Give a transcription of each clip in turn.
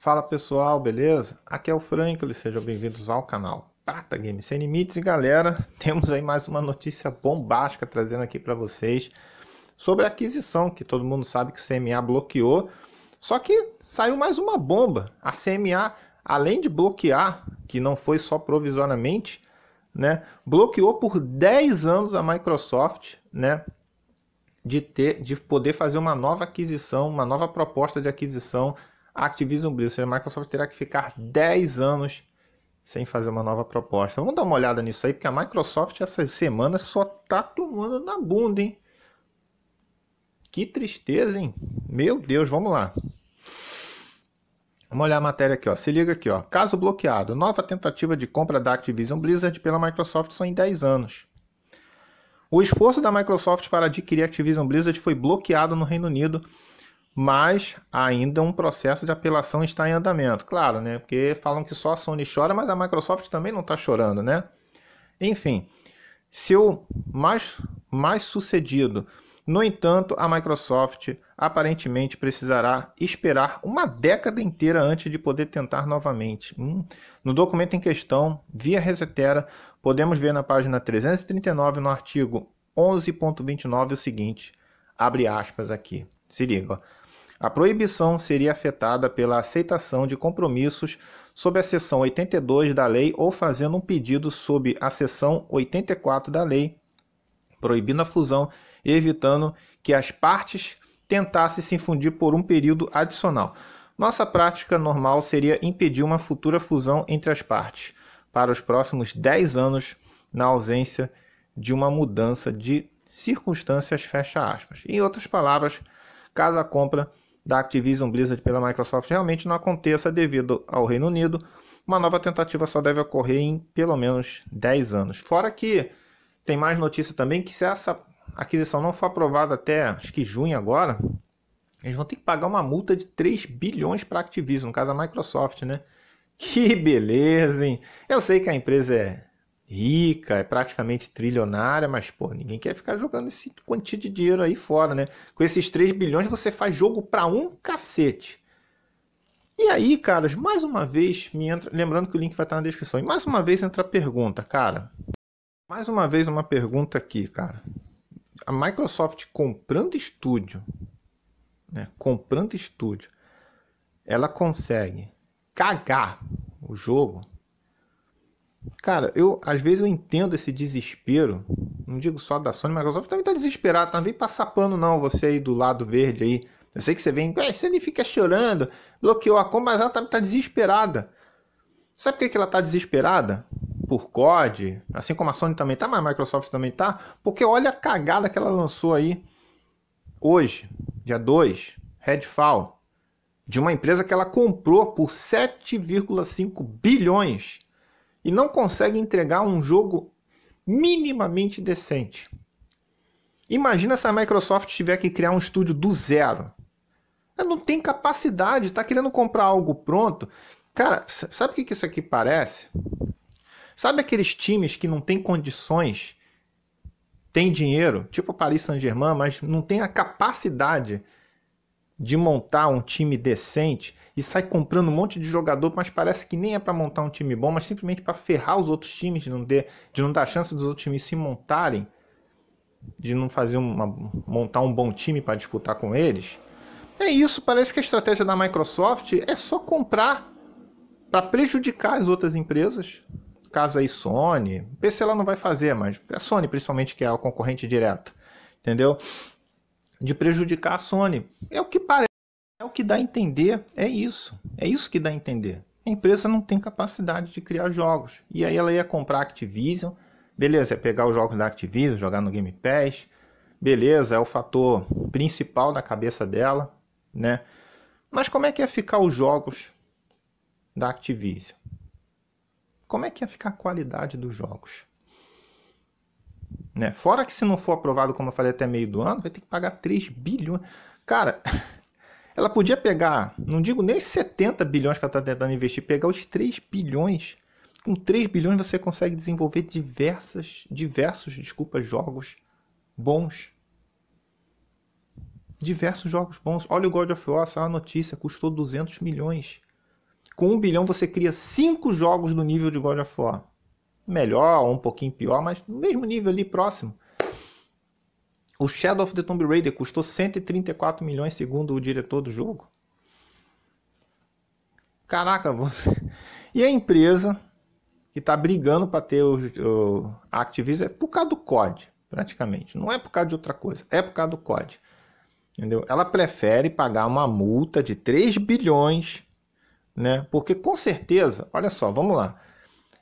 Fala pessoal, beleza? Aqui é o Franklin, sejam bem-vindos ao canal Prata Games Sem Limites. E galera, temos aí mais uma notícia bombástica trazendo aqui para vocês sobre a aquisição, que todo mundo sabe que o CMA bloqueou. Só que saiu mais uma bomba. A CMA, além de bloquear, que não foi só provisoriamente, né, bloqueou por 10 anos a Microsoft, né, de ter de poder fazer uma nova aquisição, uma nova proposta de aquisição Activision Blizzard, ou seja, a Microsoft terá que ficar 10 anos sem fazer uma nova proposta. Vamos dar uma olhada nisso aí, porque a Microsoft essa semana só tá tomando na bunda, hein? Que tristeza, hein? Meu Deus, vamos lá. Vamos olhar a matéria aqui, ó. Se liga aqui, ó. Caso bloqueado. Nova tentativa de compra da Activision Blizzard pela Microsoft só em 10 anos. O esforço da Microsoft para adquirir a Activision Blizzard foi bloqueado no Reino Unido mas ainda um processo de apelação está em andamento. Claro, né? Porque falam que só a Sony chora, mas a Microsoft também não está chorando, né? Enfim, seu mais, mais sucedido. No entanto, a Microsoft aparentemente precisará esperar uma década inteira antes de poder tentar novamente. Hum. No documento em questão, via Resetera, podemos ver na página 339, no artigo 11.29, o seguinte, abre aspas aqui, se liga, ó. A proibição seria afetada pela aceitação de compromissos sob a seção 82 da lei ou fazendo um pedido sob a seção 84 da lei, proibindo a fusão e evitando que as partes tentassem se fundir por um período adicional. Nossa prática normal seria impedir uma futura fusão entre as partes para os próximos 10 anos na ausência de uma mudança de circunstâncias, fecha aspas. Em outras palavras, caso a compra da Activision Blizzard pela Microsoft realmente não aconteça devido ao Reino Unido, uma nova tentativa só deve ocorrer em pelo menos 10 anos. Fora que tem mais notícia também que se essa aquisição não for aprovada até acho que junho agora, eles vão ter que pagar uma multa de 3 bilhões para a Activision, no caso a Microsoft, né? Que beleza, hein? Eu sei que a empresa é rica, é praticamente trilionária, mas pô, ninguém quer ficar jogando esse quantia de dinheiro aí fora, né? Com esses 3 bilhões você faz jogo para um cacete. E aí, caras, mais uma vez me entra, lembrando que o link vai estar na descrição. E mais uma vez entra a pergunta, cara. Mais uma vez uma pergunta aqui, cara. A Microsoft comprando estúdio, né? Comprando estúdio, ela consegue cagar o jogo Cara, eu às vezes eu entendo esse desespero. Não digo só da Sony, Microsoft também tá desesperado, tá? Não vem passar pano, não, você aí do lado verde aí. Eu sei que você vem, você nem fica chorando, bloqueou a compra, mas ela tá, tá desesperada. Sabe por que, que ela tá desesperada? Por COD, assim como a Sony também tá, mas a Microsoft também tá. Porque olha a cagada que ela lançou aí hoje, dia 2, Redfall, de uma empresa que ela comprou por 7,5 bilhões e não consegue entregar um jogo minimamente decente. Imagina se a Microsoft tiver que criar um estúdio do zero. Ela não tem capacidade, está querendo comprar algo pronto. Cara, sabe o que isso aqui parece? Sabe aqueles times que não têm condições, têm dinheiro, tipo Paris Saint-Germain, mas não tem a capacidade de montar um time decente e sai comprando um monte de jogador, mas parece que nem é para montar um time bom, mas simplesmente para ferrar os outros times, de não, ter, de não dar chance dos outros times se montarem, de não fazer uma, montar um bom time para disputar com eles. É isso, parece que a estratégia da Microsoft é só comprar para prejudicar as outras empresas. Caso aí Sony, PC ela não vai fazer, mas a é Sony principalmente que é o concorrente direto, entendeu? de prejudicar a Sony. É o que parece, é o que dá a entender, é isso. É isso que dá a entender. A empresa não tem capacidade de criar jogos. E aí ela ia comprar a Activision, beleza, pegar os jogos da Activision, jogar no Game Pass, beleza, é o fator principal da cabeça dela, né? Mas como é que ia ficar os jogos da Activision? Como é que ia ficar a qualidade dos jogos? Né? Fora que se não for aprovado, como eu falei, até meio do ano, vai ter que pagar 3 bilhões. Cara, ela podia pegar, não digo nem 70 bilhões que ela está tentando investir, pegar os 3 bilhões. Com 3 bilhões você consegue desenvolver diversas, diversos, desculpa, jogos bons. Diversos jogos bons. Olha o God of War, só uma notícia, custou 200 milhões. Com 1 bilhão você cria 5 jogos do nível de God of War melhor ou um pouquinho pior, mas no mesmo nível ali próximo. O Shadow of the Tomb Raider custou 134 milhões, segundo o diretor do jogo. Caraca, você... E a empresa que está brigando para ter o, o Activision é por causa do COD, praticamente. Não é por causa de outra coisa, é por causa do COD. Entendeu? Ela prefere pagar uma multa de 3 bilhões, né? Porque com certeza, olha só, vamos lá.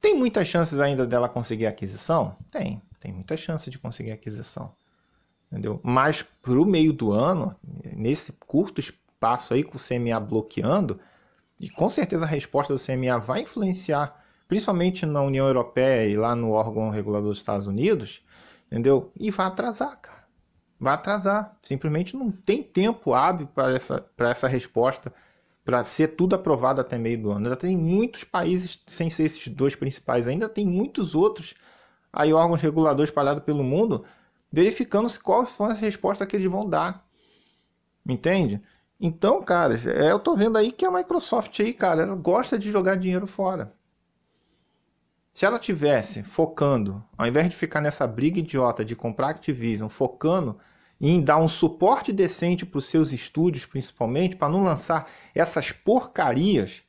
Tem muitas chances ainda dela conseguir aquisição? Tem, tem muita chance de conseguir aquisição. Entendeu? Mas para o meio do ano, nesse curto espaço aí com o CMA bloqueando, e com certeza a resposta do CMA vai influenciar, principalmente na União Europeia e lá no órgão regulador dos Estados Unidos, entendeu? E vai atrasar, cara. Vai atrasar. Simplesmente não tem tempo hábil para essa, essa resposta para ser tudo aprovado até meio do ano. Já tem muitos países, sem ser esses dois principais, ainda tem muitos outros aí órgãos reguladores espalhados pelo mundo, verificando se qual foi a resposta que eles vão dar. Entende? Então, cara, é, eu tô vendo aí que a Microsoft aí, cara, ela gosta de jogar dinheiro fora. Se ela tivesse focando, ao invés de ficar nessa briga idiota de comprar Activision, focando em dar um suporte decente para os seus estúdios, principalmente, para não lançar essas porcarias.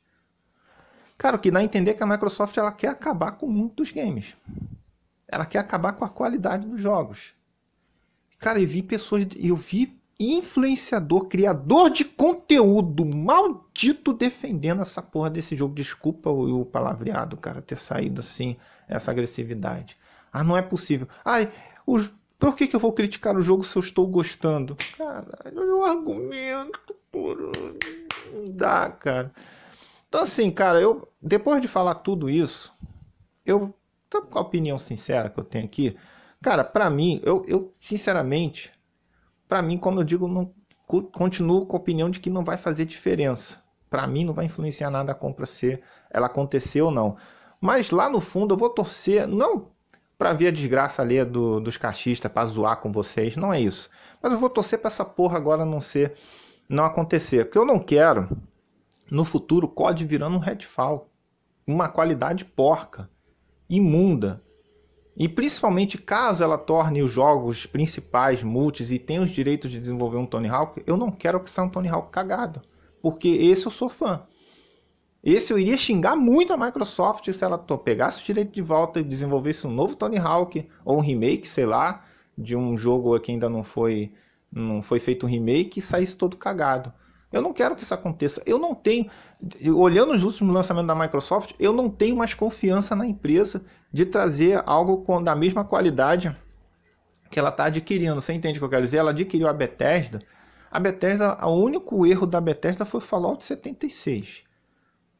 Cara, o que dá a entender é que a Microsoft ela quer acabar com o mundo dos games. Ela quer acabar com a qualidade dos jogos. Cara, eu vi pessoas, eu vi influenciador, criador de conteúdo maldito defendendo essa porra desse jogo. Desculpa o, o palavreado, cara, ter saído assim, essa agressividade. Ah, não é possível. Ah, os, por que, que eu vou criticar o jogo se eu estou gostando? Caralho, olha o argumento, por... não dá, cara. Então, assim, cara, eu depois de falar tudo isso, eu. Tá com a opinião sincera que eu tenho aqui. Cara, para mim, eu, eu sinceramente, para mim, como eu digo, não, continuo com a opinião de que não vai fazer diferença. Para mim, não vai influenciar nada a compra ser ela aconteceu ou não. Mas lá no fundo eu vou torcer, não para ver a desgraça ali do, dos cachistas, para zoar com vocês, não é isso. Mas eu vou torcer para essa porra agora não ser, não acontecer, porque eu não quero no futuro o COD virando um Redfall, uma qualidade porca, imunda. E principalmente caso ela torne os jogos principais multis e tenha os direitos de desenvolver um Tony Hawk, eu não quero que seja um Tony Hawk cagado, porque esse eu sou fã. Esse eu iria xingar muito a Microsoft se ela pegasse o direito de volta e desenvolvesse um novo Tony Hawk ou um remake, sei lá, de um jogo que ainda não foi não foi feito um remake e saísse todo cagado. Eu não quero que isso aconteça. Eu não tenho, olhando os últimos lançamentos da Microsoft, eu não tenho mais confiança na empresa de trazer algo com da mesma qualidade que ela está adquirindo. Você entende o que eu quero dizer? Ela adquiriu a Bethesda. A Bethesda, o único erro da Bethesda foi o Fallout 76.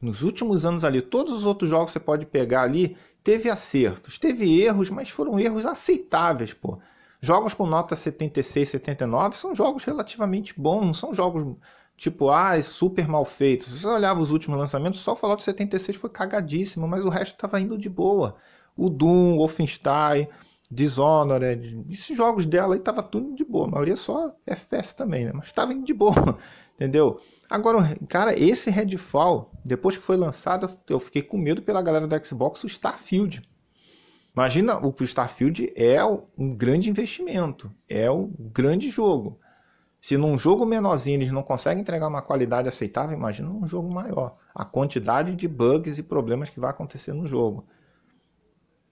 Nos últimos anos ali, todos os outros jogos que você pode pegar ali, teve acertos, teve erros, mas foram erros aceitáveis, pô. Jogos com nota 76, 79 são jogos relativamente bons, não são jogos tipo, ah, é super mal feitos Se você olhava os últimos lançamentos, só o Fallout 76 foi cagadíssimo, mas o resto estava indo de boa. O Doom, o Wolfenstein, Dishonored, esses jogos dela aí tava tudo de boa, a maioria só FPS também, né? Mas tava de boa, entendeu? Agora, cara, esse Redfall, depois que foi lançado, eu fiquei com medo pela galera do Xbox, o Starfield. Imagina, o Starfield é um grande investimento, é um grande jogo. Se num jogo menorzinho eles não conseguem entregar uma qualidade aceitável, imagina num jogo maior. A quantidade de bugs e problemas que vai acontecer no jogo.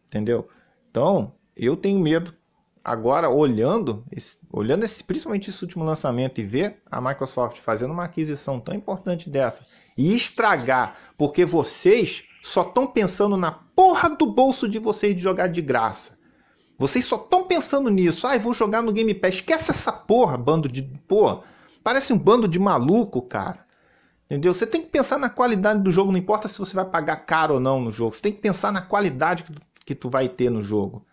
Entendeu? Então, eu tenho medo. Agora, olhando, esse, olhando esse, principalmente esse último lançamento e ver a Microsoft fazendo uma aquisição tão importante dessa e estragar, porque vocês só estão pensando na porra do bolso de vocês de jogar de graça. Vocês só estão pensando nisso. Ai, ah, vou jogar no Game Pass. Esquece essa porra, bando de. Porra, parece um bando de maluco, cara. Entendeu? Você tem que pensar na qualidade do jogo, não importa se você vai pagar caro ou não no jogo. Você tem que pensar na qualidade que tu vai ter no jogo.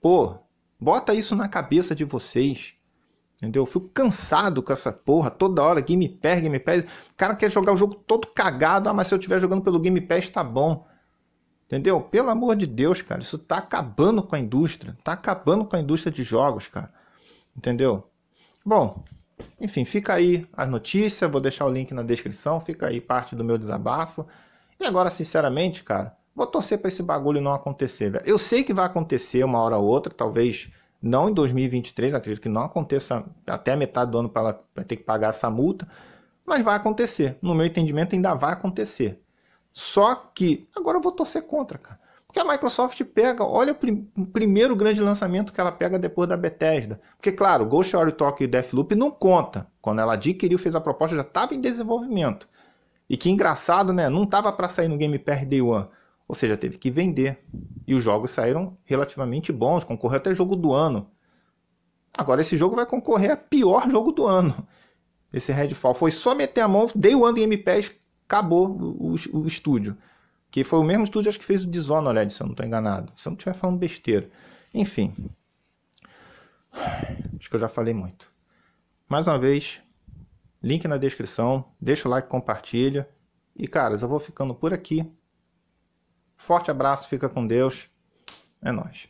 Pô, bota isso na cabeça de vocês. Entendeu? Eu fico cansado com essa porra toda hora, Game Pass, Game Pass. O cara quer jogar o jogo todo cagado. Ah, mas se eu estiver jogando pelo Game Pass, tá bom. Entendeu? Pelo amor de Deus, cara. Isso tá acabando com a indústria. Tá acabando com a indústria de jogos, cara. Entendeu? Bom, enfim, fica aí a notícia. Vou deixar o link na descrição. Fica aí parte do meu desabafo. E agora, sinceramente, cara, Vou torcer para esse bagulho não acontecer, velho. Eu sei que vai acontecer uma hora ou outra, talvez não em 2023, acredito que não aconteça até a metade do ano para ela ter que pagar essa multa, mas vai acontecer. No meu entendimento, ainda vai acontecer. Só que agora eu vou torcer contra, cara. Porque a Microsoft pega, olha o, prim primeiro grande lançamento que ela pega depois da Bethesda. Porque, claro, Ghost Warrior Tokyo e Deathloop não conta. Quando ela adquiriu, fez a proposta, já estava em desenvolvimento. E que engraçado, né? Não estava para sair no Game Pass Day One ou seja, teve que vender. E os jogos saíram relativamente bons, concorreu até jogo do ano. Agora esse jogo vai concorrer a pior jogo do ano. Esse Redfall foi só meter a mão, dei o ano em MPS, acabou o, o, o, estúdio. Que foi o mesmo estúdio acho que fez o Dishonored, se eu não estou enganado. Se eu não estiver falando besteira. Enfim. Acho que eu já falei muito. Mais uma vez, link na descrição, deixa o like, compartilha. E caras, eu vou ficando por aqui. Forte abraço, fica com Deus. É nóis.